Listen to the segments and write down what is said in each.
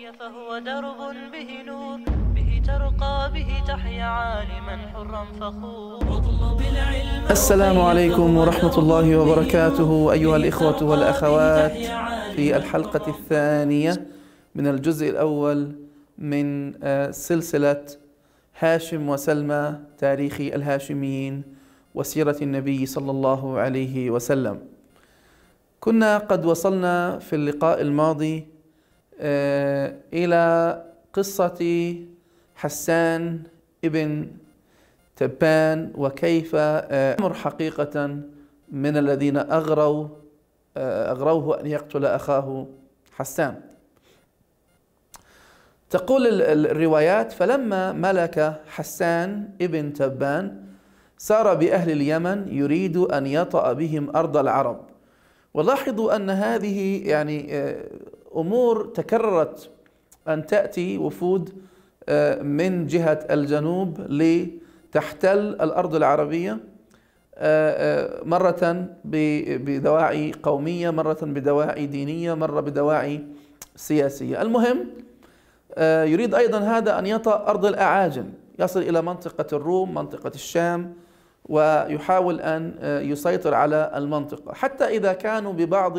العلي فهو درب به نور به ترقى به تحيا عالما حرا فخور السلام عليكم ورحمة الله وبركاته أيها الإخوة والأخوات في الحلقة الثانية من الجزء الأول من آه، سلسلة هاشم وسلمى تاريخ الهاشميين وسيرة النبي صلى الله عليه وسلم كنا قد وصلنا في اللقاء الماضي آه، إلى قصة حسان ابن تبان وكيف آه، أمر حقيقة من الذين أغروا آه، أغروه أن يقتل أخاه حسان تقول الروايات فلما ملك حسان ابن تبان سار بأهل اليمن يريد أن يطأ بهم أرض العرب ولاحظوا أن هذه يعني امور تكررت ان تاتي وفود آه، من جهه الجنوب لتحتل الارض العربيه آه، آه، مرة بدواعي قومية مرة بدواعي دينية مرة بدواعي سياسية المهم يريد أيضا هذا أن يطأ أرض الأعاجم يصل إلى منطقة الروم منطقة الشام ويحاول أن يسيطر على المنطقة حتى إذا كانوا ببعض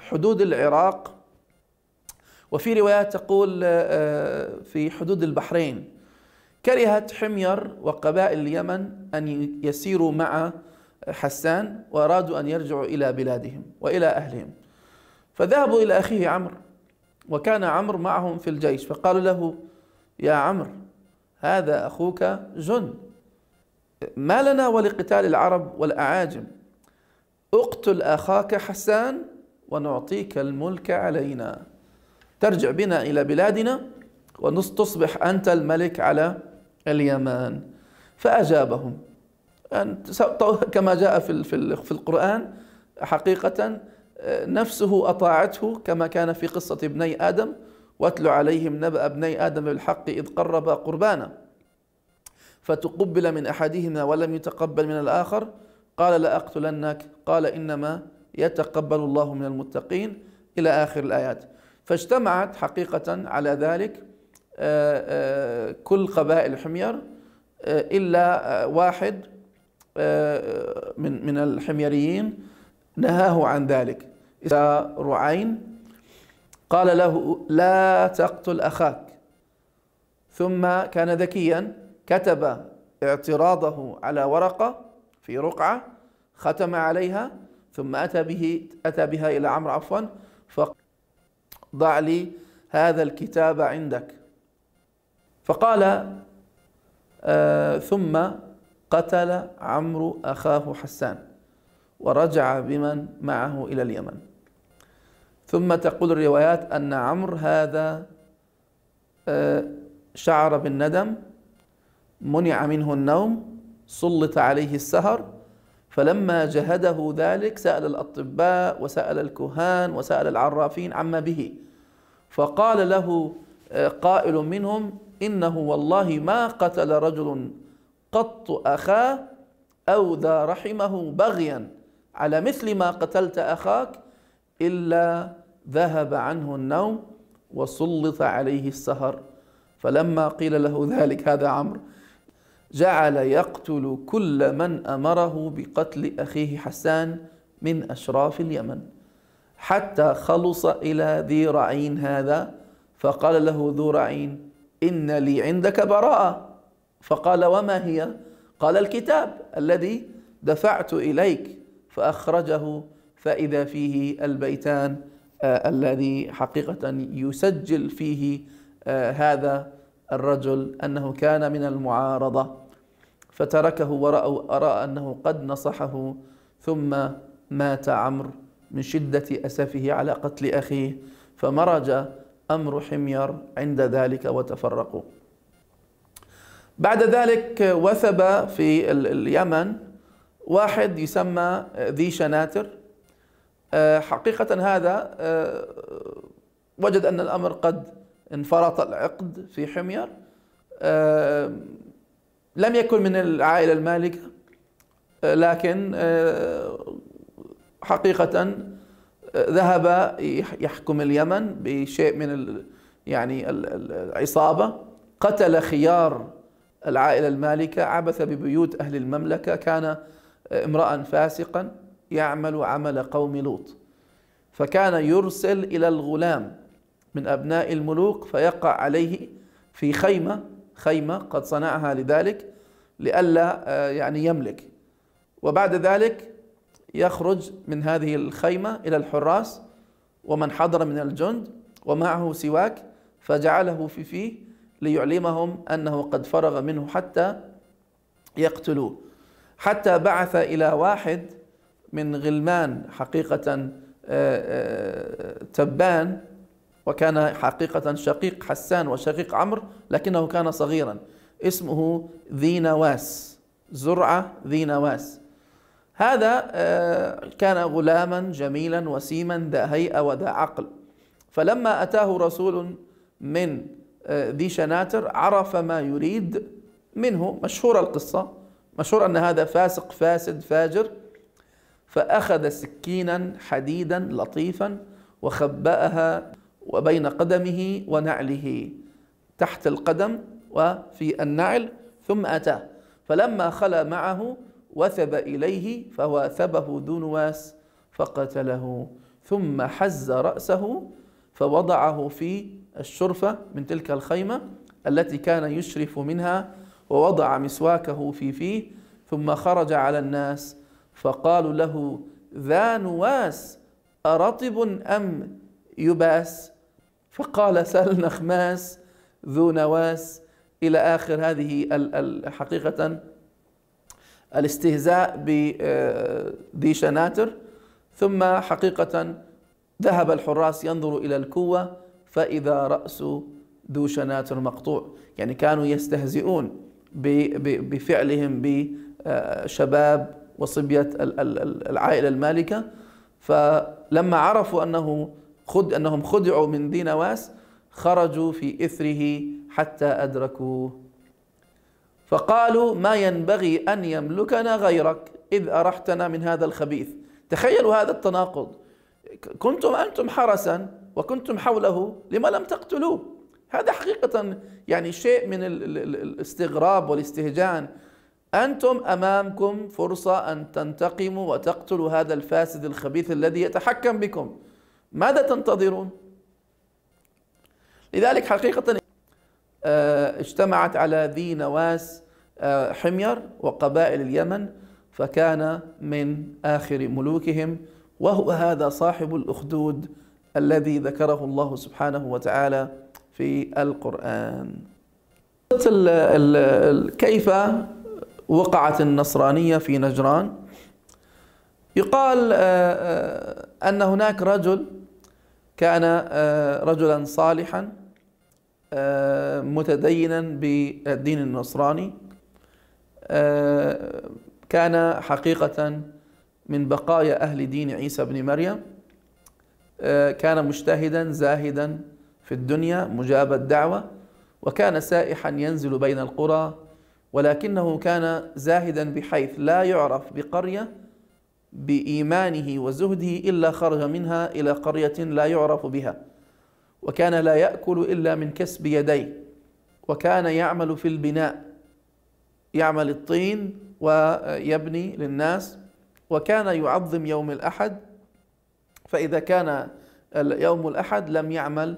حدود العراق وفي روايات تقول آه، آه، في حدود البحرين كرهت حمير وقبائل اليمن أن يسيروا مع حسان وأرادوا أن يرجعوا إلى بلادهم وإلى أهلهم فذهبوا إلى أخيه عمرو وكان عمرو معهم في الجيش فقالوا له يا عمرو هذا أخوك جند ما لنا ولقتال العرب والأعاجم اقتل أخاك حسان ونعطيك الملك علينا ترجع بنا إلى بلادنا وتصبح أنت الملك على اليمن فأجابهم كما جاء في القرآن حقيقة آه، نفسه أطاعته كما كان في قصة ابني آدم واتل عليهم نبأ ابني آدم بالحق إذ قربا قربانا فتقبل من أحدهما ولم يتقبل من الآخر قال لأقتلنك قال إنما يتقبل الله من المتقين إلى آخر الآيات فاجتمعت حقيقة على ذلك آه، آه، كل قبائل حمير آه، إلا واحد من من الحميريين نهاه عن ذلك إذا رعين قال له لا تقتل أخاك ثم كان ذكيا كتب اعتراضه على ورقة في رقعة ختم عليها ثم أتى به أتى بها إلى عمرو عفوا ضع لي هذا الكتاب عندك فقال آه ثم قتل عمرو أخاه حسان ورجع بمن معه إلى اليمن ثم تقول الروايات أن عمرو هذا آه شعر بالندم منع منه النوم سلط عليه السهر فلما جهده ذلك سأل الأطباء وسأل الكهان وسأل العرافين عما به فقال له آه، قائل منهم إنه والله ما قتل رجل قط أخاه أو ذا رحمه بغيا على مثل ما قتلت أخاك إلا ذهب عنه النوم وسلط عليه السهر فلما قيل له ذلك هذا عمرو جعل يقتل كل من امره بقتل اخيه حسان من اشراف اليمن حتى خلص الى ذي رعين هذا فقال له ذو رعين ان لي عندك براءه فقال وما هي قال الكتاب الذي دفعت اليك فاخرجه فاذا فيه البيتان آه الذي حقيقه يسجل فيه آه هذا الرجل انه كان من المعارضه فتركه ورأوا أرى أنه قد نصحه ثم مات عمرو من شدة أسفه على قتل أخيه فمرج أمر حمير عند ذلك وتفرقوا بعد ذلك وثب في اليمن واحد يسمى ذي شناتر آه، حقيقة هذا آه، وجد أن الأمر قد انفرط العقد في حمير آه، لم يكن من العائلة المالكة لكن آه، حقيقة آه، ذهب يحكم اليمن بشيء من يعني العصابة قتل خيار العائلة المالكة عبث ببيوت أهل المملكة كان آه، امرأ فاسقا يعمل عمل قوم لوط فكان يرسل إلى الغلام من أبناء الملوك فيقع عليه في خيمة خيمة قد صنعها لذلك لئلا آه، يعني يملك وبعد ذلك يخرج من هذه الخيمة إلى الحراس ومن حضر من الجند ومعه سواك فجعله في فيه ليعلمهم أنه قد فرغ منه حتى يقتلوه حتى بعث إلى واحد من غلمان حقيقة آه، آه، تبان وكان حقيقة شقيق حسان وشقيق عمرو لكنه كان صغيرا اسمه ذي نواس زرعة ذي نواس هذا آه، كان غلاما جميلا وسيما ذا هيئة وذا عقل فلما أتاه رسول من آه، ذي شناتر عرف ما يريد منه مشهورة القصة مشهور أن هذا فاسق فاسد فاجر فأخذ سكينا حديدا لطيفا وخبأها وبين قدمه ونعله تحت القدم وفي النعل ثم أتاه فلما خلا معه وثب إليه فواثبه دونواس فقتله ثم حز رأسه فوضعه في الشرفة من تلك الخيمة التي كان يشرف منها ووضع مسواكه في فيه ثم خرج على الناس فقالوا له ذا نواس أرطب أم يباس فقال سأل نخماس ذو نواس إلى آخر هذه حقيقة الاستهزاء بذي آه، شناتر ثم حقيقة ذهب الحراس ينظر إلى الكوة فإذا رأس ذو شناتر مقطوع يعني كانوا يستهزئون بفعلهم بشباب آه، وصبية العائلة المالكة فلما عرفوا أنه خد أنهم خدعوا من ذي نواس خرجوا في إثره حتى أدركوه فقالوا ما ينبغي أن يملكنا غيرك إذ أرحتنا من هذا الخبيث تخيلوا هذا التناقض كنتم أنتم حرسا وكنتم حوله لما لم تقتلوه هذا حقيقة يعني شيء من الاستغراب والاستهجان أنتم أمامكم فرصة أن تنتقموا وتقتلوا هذا الفاسد الخبيث الذي يتحكم بكم ماذا تنتظرون لذلك حقيقة آه، اجتمعت على ذي نواس آه، حمير وقبائل اليمن فكان من آخر ملوكهم وهو هذا صاحب الأخدود الذي ذكره الله سبحانه وتعالى في القرآن كيف وقعت النصرانية في نجران يقال آه، أن هناك رجل كان آه، رجلا صالحا آه، متدينا بالدين النصراني آه، كان حقيقة من بقايا أهل دين عيسى بن مريم كان مجتهدا زاهدا في الدنيا مجاب الدعوة وكان سائحا ينزل بين القرى ولكنه كان زاهدا بحيث لا يعرف بقرية بإيمانه وزهده إلا خرج منها إلى قرية لا يعرف بها وكان لا يأكل إلا من كسب يديه وكان يعمل في البناء يعمل الطين ويبني للناس وكان يعظم يوم الأحد فإذا كان يوم الأحد لم يعمل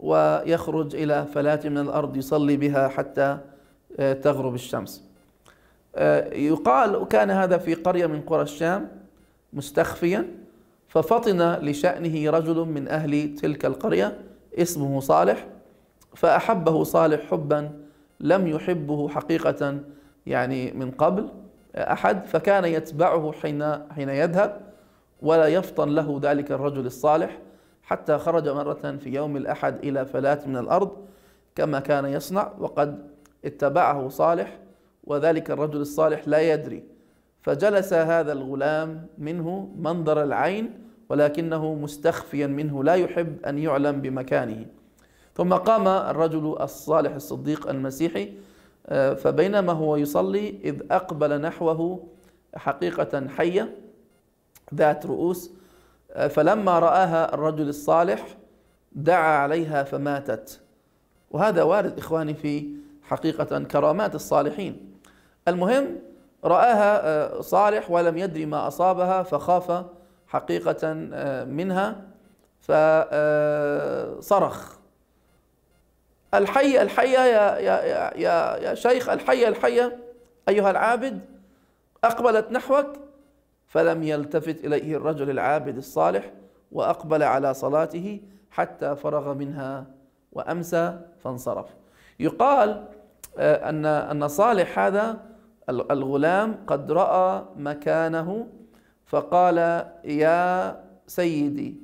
ويخرج إلى فلاة من الأرض يصلي بها حتى تغرب الشمس آه، يقال كان هذا في قرية من قرى الشام مستخفيا ففطن لشأنه رجل من أهل تلك القرية اسمه صالح فأحبه صالح حبا لم يحبه حقيقة يعني من قبل أحد فكان يتبعه حين حين يذهب ولا يفطن له ذلك الرجل الصالح حتى خرج مرة في يوم الأحد إلى فلاة من الأرض كما كان يصنع وقد اتبعه صالح وذلك الرجل الصالح لا يدري فجلس هذا الغلام منه منظر العين ولكنه مستخفيا منه لا يحب ان يعلم بمكانه ثم قام الرجل الصالح الصديق المسيحي آه، فبينما هو يصلي اذ اقبل نحوه حقيقه حيه ذات رؤوس آه، فلما راها الرجل الصالح دعا عليها فماتت وهذا وارد اخواني في حقيقه كرامات الصالحين المهم رآها آه، صالح ولم يدري ما أصابها فخاف حقيقة آه، منها فصرخ آه، الحي الحية يا, يا, يا, يا شيخ الحية الحية أيها العابد أقبلت نحوك فلم يلتفت إليه الرجل العابد الصالح وأقبل على صلاته حتى فرغ منها وأمسى فانصرف يقال أن أن صالح هذا الغلام قد راى مكانه فقال يا سيدي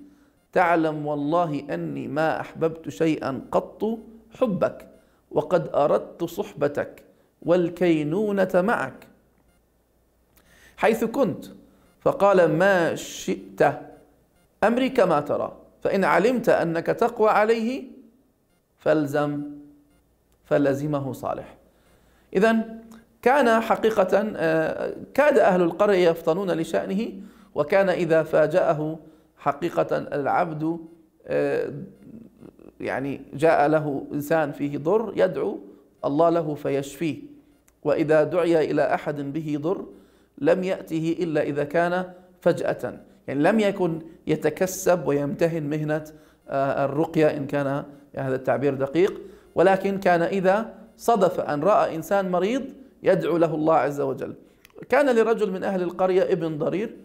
تعلم والله اني ما احببت شيئا قط حبك وقد اردت صحبتك والكينونه معك حيث كنت فقال ما شئت امري كما ترى فان علمت انك تقوى عليه فالزم فلزمه صالح اذا كان حقيقة آه، كاد أهل القرية يفطنون لشأنه وكان إذا فاجأه حقيقة العبد آه، يعني جاء له إنسان فيه ضر يدعو الله له فيشفيه وإذا دعي إلى أحد به ضر لم يأته إلا إذا كان فجأة يعني لم يكن يتكسب ويمتهن مهنة آه، الرقية إن كان هذا التعبير دقيق ولكن كان إذا صدف أن رأى إنسان مريض يدعو له الله عز وجل كان لرجل من أهل القرية ابن ضرير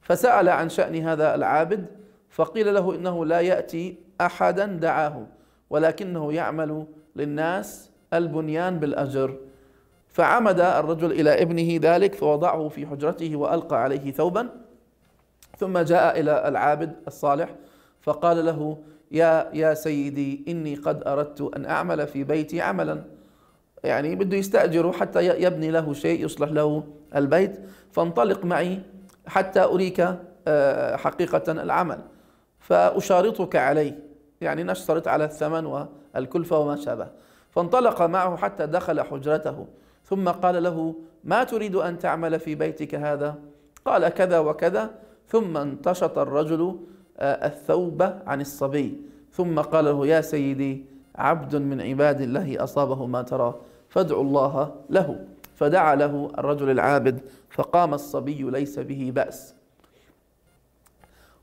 فسأل عن شأن هذا العابد فقيل له إنه لا يأتي أحدا دعاه ولكنه يعمل للناس البنيان بالأجر فعمد الرجل إلى ابنه ذلك فوضعه في حجرته وألقى عليه ثوبا ثم جاء إلى العابد الصالح فقال له يا يا سيدي إني قد أردت أن أعمل في بيتي عملا يعني بده يستأجره حتى يبني له شيء يصلح له البيت فانطلق معي حتى أريك آه، حقيقة العمل فأشارطك عليه يعني نشترط على الثمن والكلفة وما شابه فانطلق معه حتى دخل حجرته ثم قال له ما تريد أن تعمل في بيتك هذا قال كذا وكذا ثم انتشط الرجل آه، الثوب عن الصبي ثم قال له يا سيدي عبد من عباد الله أصابه ما ترى فادعوا الله له فدعا له الرجل العابد فقام الصبي ليس به بأس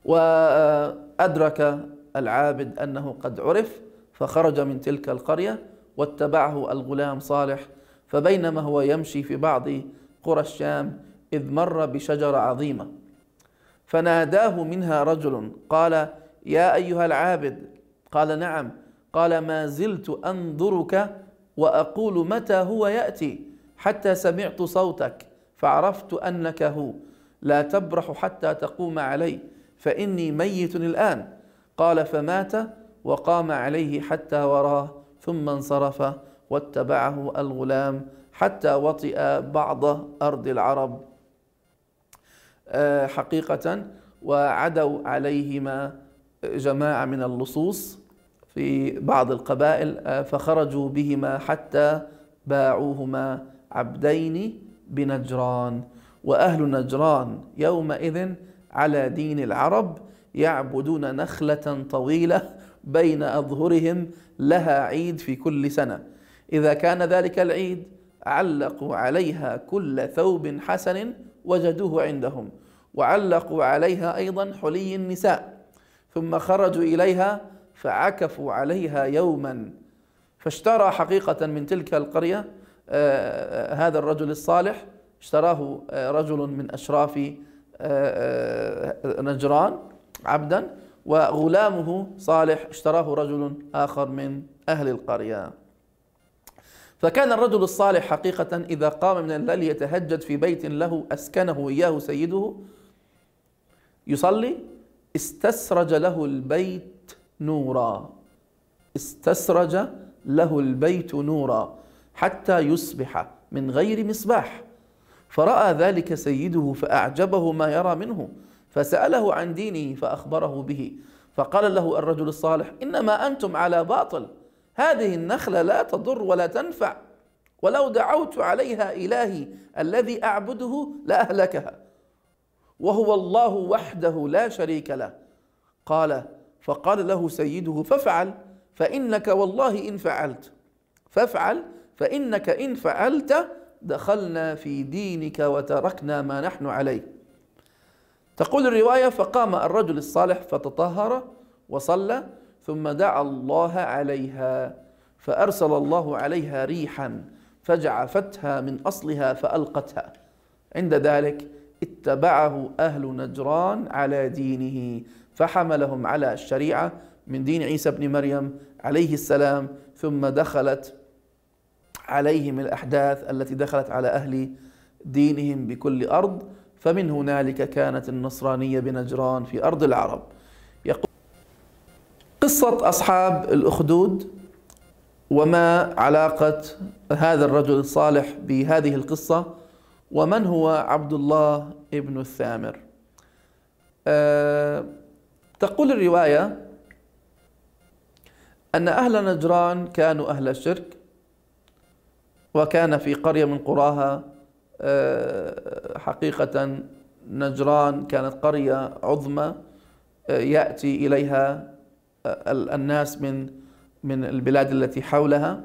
وأدرك العابد أنه قد عرف فخرج من تلك القرية واتبعه الغلام صالح فبينما هو يمشي في بعض قرى الشام إذ مر بشجرة عظيمة فناداه منها رجل قال يا أيها العابد قال نعم قال ما زلت أنظرك وأقول متى هو يأتي حتى سمعت صوتك فعرفت أنك هو لا تبرح حتى تقوم علي فإني ميت الآن قال فمات وقام عليه حتى وراه ثم انصرف واتبعه الغلام حتى وطئ بعض أرض العرب آه، حقيقة وعدوا عليهما جماعة من اللصوص في بعض القبائل آه، فخرجوا بهما حتى باعوهما عبدين بنجران واهل نجران يومئذ على دين العرب يعبدون نخله طويله بين اظهرهم لها عيد في كل سنه اذا كان ذلك العيد علقوا عليها كل ثوب حسن وجدوه عندهم وعلقوا عليها ايضا حلي النساء ثم خرجوا اليها فعكفوا عليها يوما فاشترى حقيقة من تلك القرية آه، آه، هذا الرجل الصالح اشتراه آه، رجل من أشراف نجران عبدا وغلامه صالح اشتراه رجل آخر من أهل القرية فكان الرجل الصالح حقيقة إذا قام من الليل يتهجد في بيت له أسكنه إياه سيده يصلي استسرج له البيت نورا استسرج له البيت نورا حتى يصبح من غير مصباح فراى ذلك سيده فاعجبه ما يرى منه فساله عن دينه فاخبره به فقال له الرجل الصالح انما انتم على باطل هذه النخله لا تضر ولا تنفع ولو دعوت عليها الهي الذي اعبده لاهلكها وهو الله وحده لا شريك له قال فقال له سيده فافعل فإنك والله إن فعلت فافعل فإنك إن فعلت دخلنا في دينك وتركنا ما نحن عليه تقول الرواية فقام الرجل الصالح فتطهر وصلى ثم دعا الله عليها فأرسل الله عليها ريحا فجعفتها من أصلها فألقتها عند ذلك اتبعه أهل نجران على دينه فحملهم على الشريعة من دين عيسى بن مريم عليه السلام ثم دخلت عليهم الأحداث التي دخلت على أهل دينهم بكل أرض فمن هنالك كانت النصرانية بنجران في أرض العرب يقول قصة أصحاب الأخدود وما علاقة هذا الرجل الصالح بهذه القصة ومن هو عبد الله ابن الثامر أه تقول الرواية أن أهل نجران كانوا أهل الشرك وكان في قرية من قراها آه، حقيقة نجران كانت قرية عظمى آه، يأتي إليها آه، الناس من من البلاد التي حولها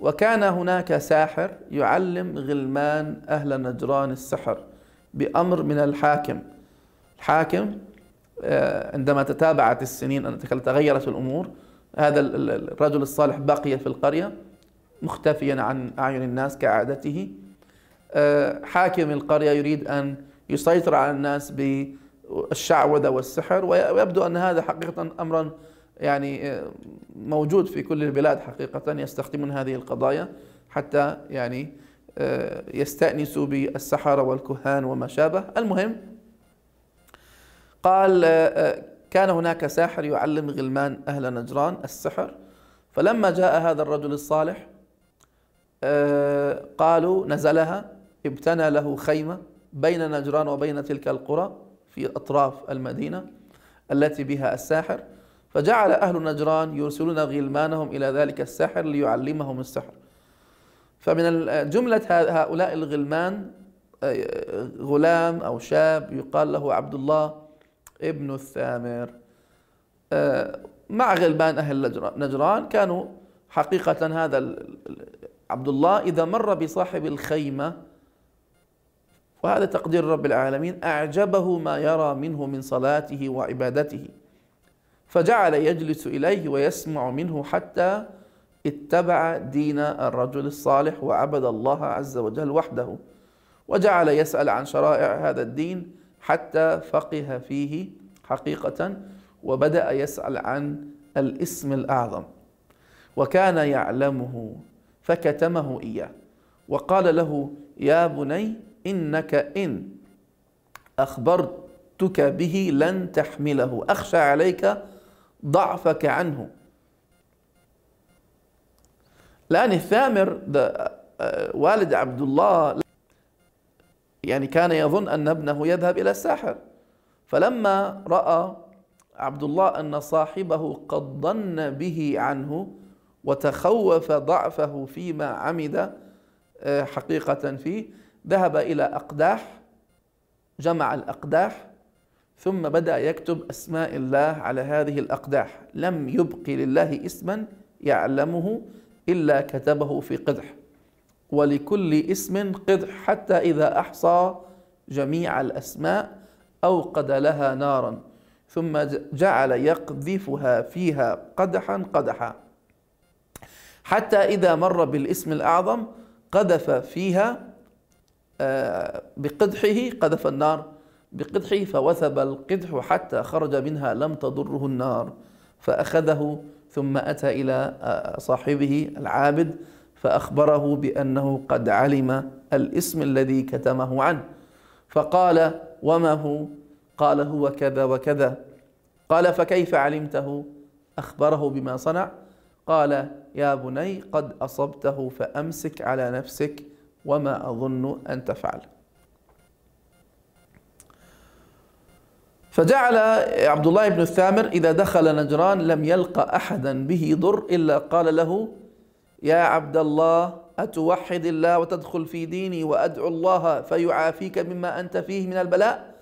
وكان هناك ساحر يعلم غلمان أهل نجران السحر بأمر من الحاكم الحاكم آه، عندما تتابعت السنين أن تغيرت الأمور هذا الرجل الصالح بقي في القرية مختفيا عن أعين الناس كعادته آه، حاكم القرية يريد أن يسيطر على الناس بالشعوذة والسحر ويبدو أن هذا حقيقة أمرا يعني آه، موجود في كل البلاد حقيقة يستخدمون هذه القضايا حتى يعني يستأنسوا بالسحرة والكهان وما شابه المهم قال آه، آه، كان هناك ساحر يعلم غلمان أهل نجران السحر فلما جاء هذا الرجل الصالح آه، قالوا نزلها ابتنى له خيمة بين نجران وبين تلك القرى في أطراف المدينة التي بها الساحر فجعل أهل نجران يرسلون غلمانهم إلى ذلك الساحر ليعلمهم السحر فمن جملة هؤلاء الغلمان غلام أو شاب يقال له عبد الله ابن الثامر آه، مع غلبان أهل نجران كانوا حقيقة هذا عبد الله إذا مر بصاحب الخيمة وهذا تقدير رب العالمين أعجبه ما يرى منه من صلاته وعبادته فجعل يجلس إليه ويسمع منه حتى اتبع دين الرجل الصالح وعبد الله عز وجل وحده وجعل يسأل عن شرائع هذا الدين حتى فقه فيه حقيقة وبدأ يسأل عن الاسم الأعظم وكان يعلمه فكتمه إياه وقال له يا بني إنك إن أخبرتك به لن تحمله أخشى عليك ضعفك عنه الآن الثامر uh, uh, والد عبد الله يعني كان يظن أن ابنه يذهب إلى الساحر فلما رأى عبد الله أن صاحبه قد ضن به عنه وتخوف ضعفه فيما عمد آه، حقيقة فيه ذهب إلى أقداح جمع الأقداح ثم بدأ يكتب أسماء الله على هذه الأقداح لم يبق لله اسما يعلمه إلا كتبه في قدح ولكل اسم قدح حتى إذا أحصى جميع الأسماء أوقد لها نارا ثم جعل يقذفها فيها قدحا قدحا حتى إذا مر بالاسم الأعظم قذف فيها آه، بقدحه قذف النار بقدحه فوثب القدح حتى خرج منها لم تضره النار فأخذه ثم أتى إلى آه، صاحبه العابد فأخبره بأنه قد علم الاسم الذي كتمه عنه فقال وما هو قال هو كذا وكذا قال فكيف علمته أخبره بما صنع قال يا بني قد أصبته فأمسك على نفسك وما أظن أن تفعل فجعل عبد الله بن الثامر إذا دخل نجران لم يلقى أحدا به ضر إلا قال له يا عبد الله أتوحد الله وتدخل في ديني وأدعو الله فيعافيك مما أنت فيه من البلاء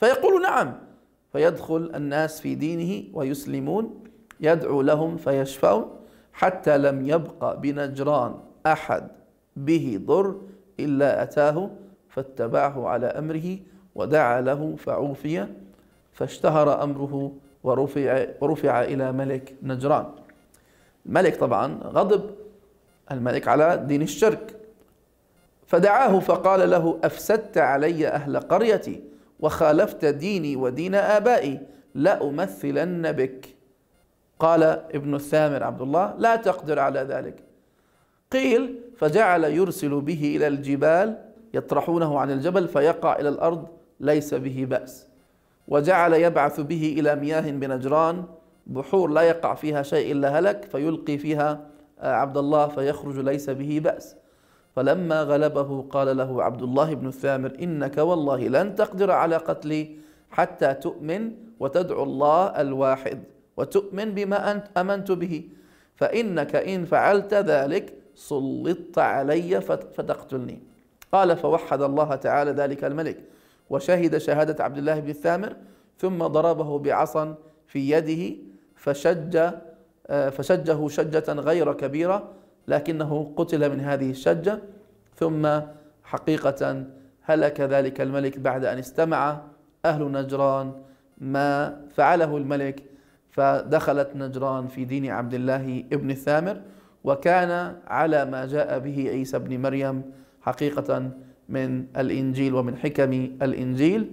فيقول نعم فيدخل الناس في دينه ويسلمون يدعو لهم فيشفون حتى لم يبق بنجران أحد به ضر إلا أتاه فاتبعه على أمره ودعا له فعوفي فاشتهر أمره ورفع, ورفع إلى ملك نجران الملك طبعا غضب الملك على دين الشرك فدعاه فقال له أفسدت علي أهل قريتي وخالفت ديني ودين آبائي لأمثلن بك قال ابن الثامر عبد الله لا تقدر على ذلك قيل فجعل يرسل به إلى الجبال يطرحونه عن الجبل فيقع إلى الأرض ليس به بأس وجعل يبعث به إلى مياه بنجران بحور لا يقع فيها شيء إلا هلك فيلقي فيها عبد الله فيخرج ليس به بأس فلما غلبه قال له عبد الله بن الثامر إنك والله لن تقدر على قتلي حتى تؤمن وتدعو الله الواحد وتؤمن بما أنت أمنت به فإنك إن فعلت ذلك سلطت علي فتقتلني قال فوحد الله تعالى ذلك الملك وشهد شهادة عبد الله بن الثامر ثم ضربه بعصا في يده فشج آه، فشجه شجة غير كبيرة لكنه قتل من هذه الشجة ثم حقيقة هلك ذلك الملك بعد أن استمع أهل نجران ما فعله الملك فدخلت نجران في دين عبد الله ابن الثامر وكان على ما جاء به عيسى بن مريم حقيقة من الإنجيل ومن حكم الإنجيل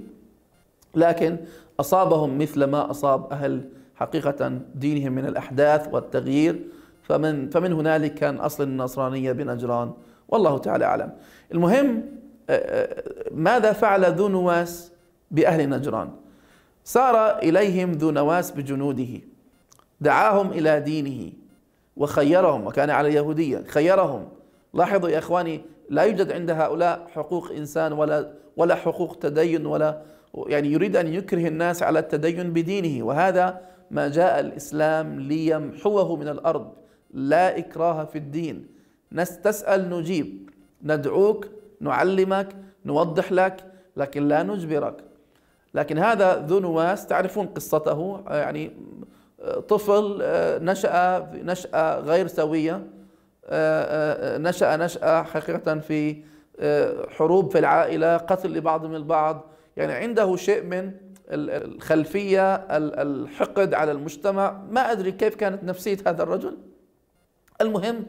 لكن أصابهم مثل ما أصاب أهل حقيقة دينهم من الأحداث والتغيير فمن, فمن هنالك كان أصل النصرانية بنجران والله تعالى أعلم المهم ماذا فعل ذو نواس بأهل نجران سار إليهم ذو نواس بجنوده دعاهم إلى دينه وخيرهم وكان على اليهودية خيرهم لاحظوا يا إخواني لا يوجد عند هؤلاء حقوق إنسان ولا ولا حقوق تدين ولا يعني يريد أن يكره الناس على التدين بدينه وهذا ما جاء الإسلام ليمحوه من الأرض لا إكراه في الدين نستسأل نجيب ندعوك نعلمك نوضح لك لكن لا نجبرك لكن هذا ذو نواس تعرفون قصته يعني طفل نشأ نشأة غير سوية نشأ نشأة حقيقة في حروب في العائلة قتل لبعضهم البعض يعني عنده شيء من الخلفية الحقد على المجتمع ما أدري كيف كانت نفسية هذا الرجل المهم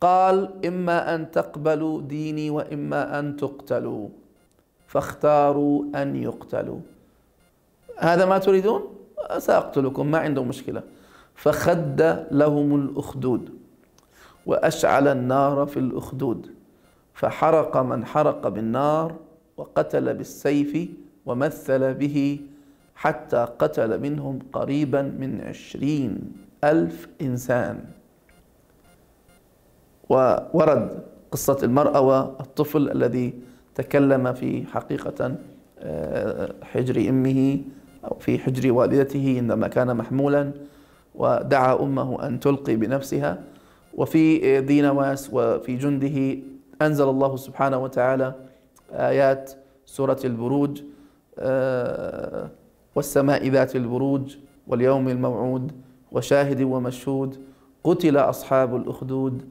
قال إما أن تقبلوا ديني وإما أن تقتلوا فاختاروا أن يقتلوا هذا ما تريدون سأقتلكم ما عنده مشكلة فخد لهم الأخدود وأشعل النار في الأخدود فحرق من حرق بالنار وقتل بالسيف ومثل به حتى قتل منهم قريبا من عشرين ألف إنسان وورد قصة المرأة والطفل الذي تكلم في حقيقة آه، حجر أمه أو في حجر والدته عندما كان محمولا ودعا أمه أن تلقي بنفسها وفي ذي نواس وفي جنده أنزل الله سبحانه وتعالى آيات سورة البروج آه، والسماء ذات البروج واليوم الموعود وشاهد ومشهود قتل أصحاب الأخدود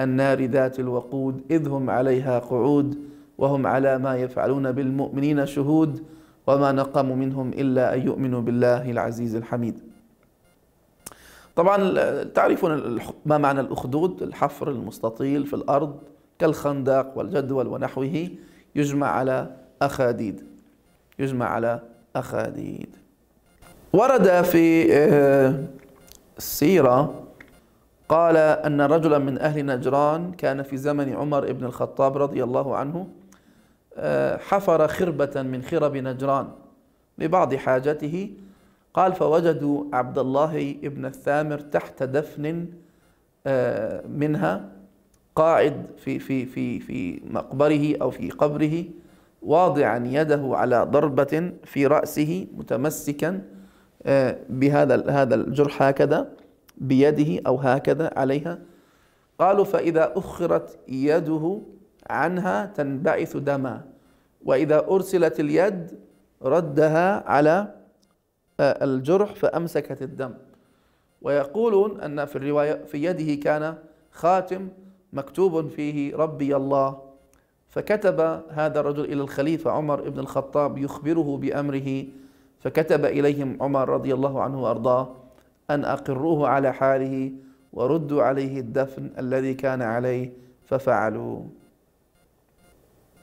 النار ذات الوقود إذ هم عليها قعود وهم على ما يفعلون بالمؤمنين شهود وما نقموا منهم إلا أن يؤمنوا بالله العزيز الحميد طبعا تعرفون ما معنى الأخدود الحفر المستطيل في الأرض كالخندق والجدول ونحوه يجمع على أخاديد يجمع على أخاديد ورد في آه، السيرة قال أن رجلا من أهل نجران كان في زمن عمر بن الخطاب رضي الله عنه آه، حفر خربة من خرب نجران لبعض حاجته قال فوجدوا عبد الله بن الثامر تحت دفن آه، منها قاعد في في في في مقبره أو في قبره واضعا يده على ضربة في رأسه متمسكا آه، بهذا هذا الجرح هكذا بيده أو هكذا عليها قالوا فإذا أخرت يده عنها تنبعث دما وإذا أرسلت اليد ردها على آه، الجرح فأمسكت الدم ويقولون أن في الرواية في يده كان خاتم مكتوب فيه ربي الله فكتب هذا الرجل إلى الخليفة عمر بن الخطاب يخبره بأمره فكتب إليهم عمر رضي الله عنه وأرضاه أن أقروه على حاله وردوا عليه الدفن الذي كان عليه ففعلوا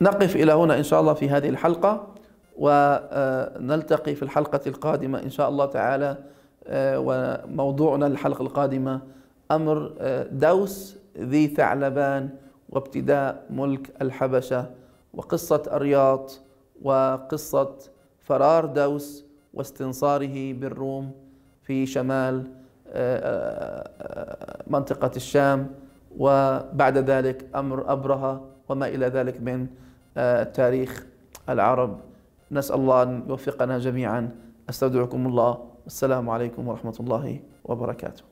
نقف إلى هنا إن شاء الله في هذه الحلقة ونلتقي في الحلقة القادمة إن شاء الله تعالى آه، وموضوعنا الحلقة القادمة أمر آه، دوس ذي ثعلبان وابتداء ملك الحبشة وقصة أرياط وقصة فرار دوس واستنصاره بالروم في شمال آه، آه، منطقة الشام وبعد ذلك أمر أبرهة وما إلى ذلك من آه، تاريخ العرب نسأل الله أن يوفقنا جميعا أستودعكم الله والسلام عليكم ورحمة الله وبركاته